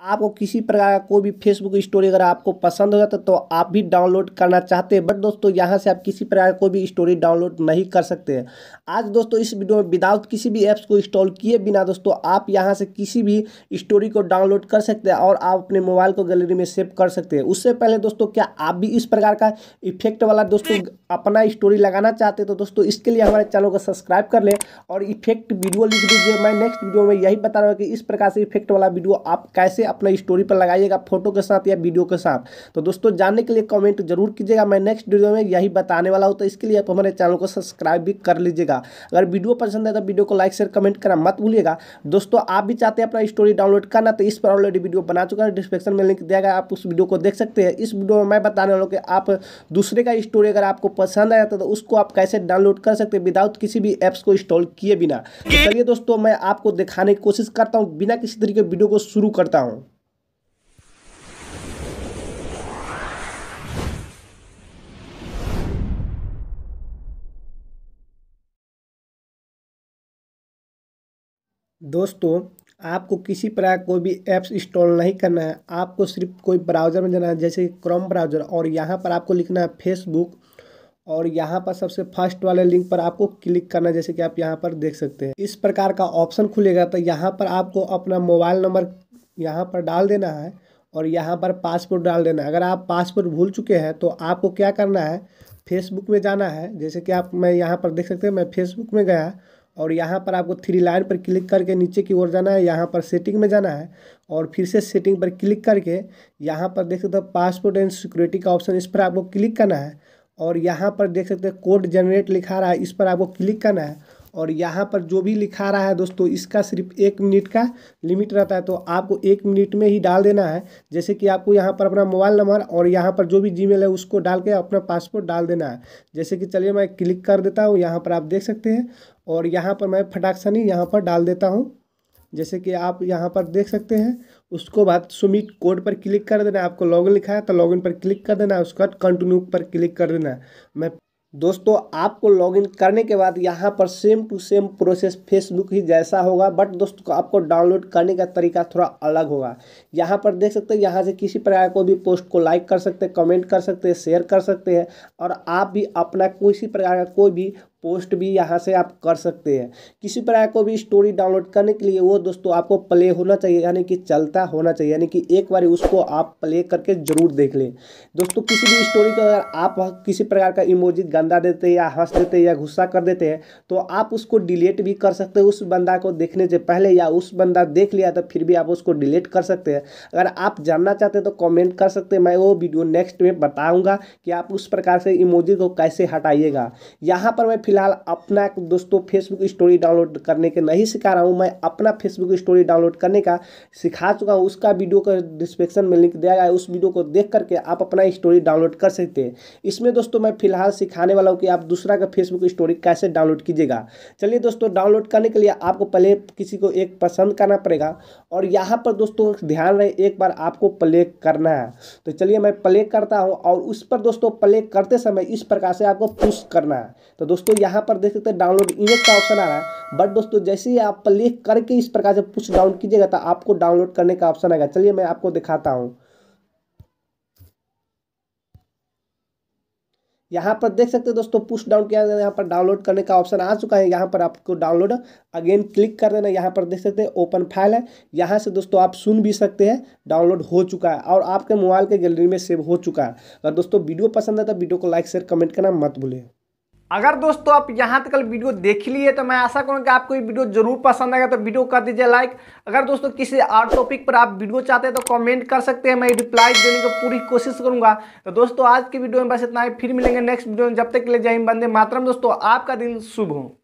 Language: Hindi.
आपको किसी प्रकार का कोई भी फेसबुक स्टोरी अगर आपको पसंद हो जाता तो आप भी डाउनलोड करना चाहते हैं बट दोस्तों यहाँ से आप किसी प्रकार कोई भी स्टोरी डाउनलोड नहीं कर सकते हैं आज दोस्तों इस वीडियो में विदाउट किसी भी ऐप्स को इंस्टॉल किए बिना दोस्तों आप यहाँ से किसी भी स्टोरी को डाउनलोड कर सकते हैं और आप अपने मोबाइल को गैलरी में सेव कर सकते हैं उससे पहले दोस्तों क्या आप भी इस प्रकार का इफेक्ट वाला दोस्तों अपना स्टोरी लगाना चाहते तो दोस्तों इसके लिए हमारे चैनल को सब्सक्राइब कर लें और इफेक्ट वीडियो लिख दीजिए मैं नेक्स्ट वीडियो में यही बता रहा हूँ कि इस प्रकार से इफेक्ट वाला वीडियो आप कैसे अपना स्टोरी पर लगाइएगा फोटो के साथ या वीडियो के साथ तो दोस्तों जानने के लिए कमेंट जरूर कीजिएगा मैं नेक्स्ट वीडियो में यही बताने वाला हूँ तो इसके लिए आप हमारे चैनल को सब्सक्राइब भी कर लीजिएगा अगर वीडियो पसंद है तो वीडियो को लाइक शेयर कमेंट करना मत भूलिएगा दोस्तों आप भी चाहते हैं अपना स्टोरी डाउनलोड करना तो इस पर ऑलरेडी वीडियो बना चुका है डिस्क्रिप्शन में लिंक दिया गया आप उस वीडियो को देख सकते हैं इस वीडियो में मैं बताने वाला हूँ कि आप दूसरे का स्टोरी अगर आपको पसंद आया तो उसको आप कैसे डाउनलोड कर सकते हैं विदाउट किसी भी ऐप्स को इंस्टॉल किए बिना तो चलिए दोस्तों मैं आपको दिखाने की कोशिश करता हूँ बिना किसी तरीके वीडियो को शुरू करता हूँ दोस्तों आपको किसी प्रकार कोई भी ऐप्स इंस्टॉल नहीं करना है आपको सिर्फ कोई ब्राउज़र में जाना है जैसे कि क्रोम ब्राउज़र और यहाँ पर आपको लिखना है फेसबुक और यहाँ पर सबसे फर्स्ट वाले लिंक पर आपको क्लिक करना है जैसे कि आप यहाँ पर देख सकते हैं इस प्रकार का ऑप्शन खुलेगा तो यहाँ पर आपको अपना मोबाइल नंबर यहाँ पर डाल देना है और यहाँ पर पासपोर्ट डाल देना है अगर आप पासपोर्ट भूल चुके हैं तो आपको क्या करना है फेसबुक में जाना है जैसे कि आप मैं यहाँ पर देख सकते हैं मैं फेसबुक में गया और यहाँ पर आपको थ्री लाइन पर क्लिक करके नीचे की ओर जाना है यहाँ पर सेटिंग में जाना है और फिर से सेटिंग पर क्लिक करके यहाँ पर देख सकते हो पासपोर्ट एंड सिक्योरिटी का ऑप्शन इस पर आपको क्लिक करना है और यहाँ पर देख सकते हो कोड जनरेट लिखा रहा है इस पर आपको क्लिक करना है और यहाँ पर जो भी लिखा रहा है दोस्तों इसका सिर्फ एक मिनट का लिमिट रहता है तो आपको एक मिनट में ही डाल देना है जैसे कि आपको यहाँ पर अपना मोबाइल नंबर और यहाँ पर जो भी जीमेल है उसको डाल के अपना पासपोर्ट डाल देना है जैसे कि चलिए मैं क्लिक कर देता हूँ यहाँ पर आप देख सकते हैं और यहाँ पर मैं फटाकसनी यहाँ पर डाल देता हूँ जैसे कि आप यहाँ पर देख सकते हैं उसको बाद सुमिट कोड पर क्लिक कर देना आपको लॉगिन लिखा है तो लॉगिन पर क्लिक कर देना उसके बाद कंटिन्यू पर क्लिक कर देना मैं दोस्तों आपको लॉगिन करने के बाद यहाँ पर same to same process Facebook ही जैसा होगा बट दोस्तों आपको डाउनलोड करने का तरीका थोड़ा अलग होगा यहाँ पर देख सकते हैं यहाँ से किसी प्रकार को भी पोस्ट को लाइक कर सकते हैं कमेंट कर सकते हैं शेयर कर सकते हैं और आप भी अपना किसी प्रकार का कोई भी पोस्ट भी यहाँ से आप कर सकते हैं किसी प्रकार को भी स्टोरी डाउनलोड करने के लिए वो दोस्तों आपको प्ले होना चाहिए यानी कि चलता होना चाहिए यानी कि एक बार उसको आप प्ले करके ज़रूर देख लें दोस्तों किसी भी स्टोरी को अगर आप किसी प्रकार का इमोजी गंदा देते हैं या हंस देते हैं या गुस्सा कर देते हैं तो आप उसको डिलीट भी कर सकते हैं उस बंदा को देखने से पहले या उस बंदा देख लिया तो फिर भी आप उसको डिलीट कर सकते हैं अगर आप जानना चाहते हैं तो कॉमेंट कर सकते हैं मैं वो वीडियो नेक्स्ट में बताऊँगा कि आप उस प्रकार से इमोजी को कैसे हटाइएगा यहाँ पर मैं फिलहाल अपना दोस्तों फेसबुक स्टोरी डाउनलोड करने के नहीं सिखा रहा हूँ मैं अपना फेसबुक स्टोरी डाउनलोड करने का सिखा चुका हूँ उसका वीडियो का डिस्क्रिप्शन में लिंक दिया गया है उस वीडियो को देख करके आप अपना स्टोरी डाउनलोड कर सकते हैं इसमें दोस्तों मैं फिलहाल सिखाने वाला हूँ कि आप दूसरा का फेसबुक स्टोरी कैसे डाउनलोड कीजिएगा चलिए दोस्तों डाउनलोड करने के लिए आपको पहले किसी को एक पसंद करना पड़ेगा और यहाँ पर दोस्तों ध्यान रहे एक बार आपको प्ले करना है तो चलिए मैं प्ले करता हूँ और उस पर दोस्तों प्ले करते समय इस प्रकार से आपको पुश करना है तो दोस्तों यहाँ पर देख सकते हैं डाउनलोड इमेज का ऑप्शन आ रहा है बट दोस्तों जैसे ही आप प्ले करके इस प्रकार से पुश डाउन कीजिएगा तो आपको डाउनलोड करने का ऑप्शन आएगा चलिए मैं आपको दिखाता हूँ यहाँ पर देख सकते हैं दोस्तों पुश डाउन किया यहाँ पर डाउनलोड करने का ऑप्शन आ चुका है यहाँ पर आपको डाउनलोड अगेन क्लिक कर देना यहाँ पर देख सकते हैं ओपन फाइल है यहाँ से दोस्तों आप सुन भी सकते हैं डाउनलोड हो चुका है और आपके मोबाइल के गैलरी में सेव हो चुका है अगर दोस्तों वीडियो पसंद है तो वीडियो को लाइक शेयर कमेंट करना मत भूलें अगर दोस्तों आप यहाँ तक वीडियो देख लिए तो मैं आशा करूँ कि आपको ये वीडियो जरूर पसंद आएगा तो वीडियो कर दीजिए लाइक अगर दोस्तों किसी और टॉपिक पर आप वीडियो चाहते हैं तो कमेंट कर सकते हैं मैं रिप्लाई देने की पूरी कोशिश करूँगा तो दोस्तों आज की वीडियो में बस इतना ही फिर मिलेंगे नेक्स्ट वीडियो में जब तक के लिए जय बंदे मातरम दोस्तों आपका दिन शुभ हो